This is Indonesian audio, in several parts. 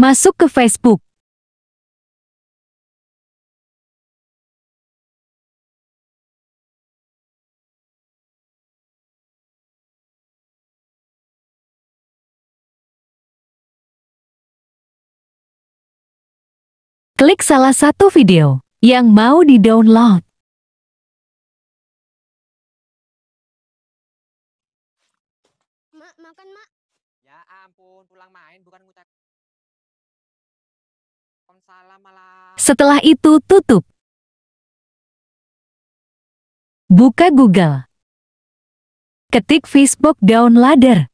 Masuk ke Facebook. Klik salah satu video yang mau di-download. Mak, makan, Mak. Ya ampun, pulang main bukan ngutak. Setelah itu tutup. Buka Google. Ketik Facebook Downloader.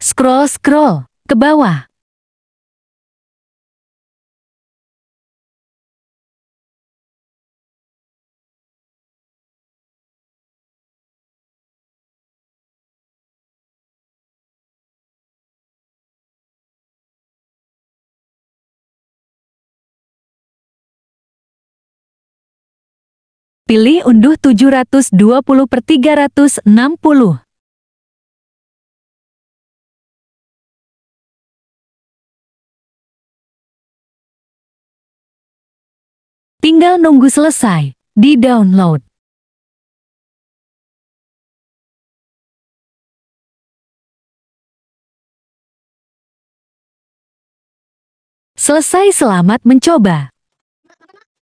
Scroll-scroll ke bawah. Pilih unduh 720 per 360. Tinggal nunggu selesai, di-download. Selesai selamat mencoba.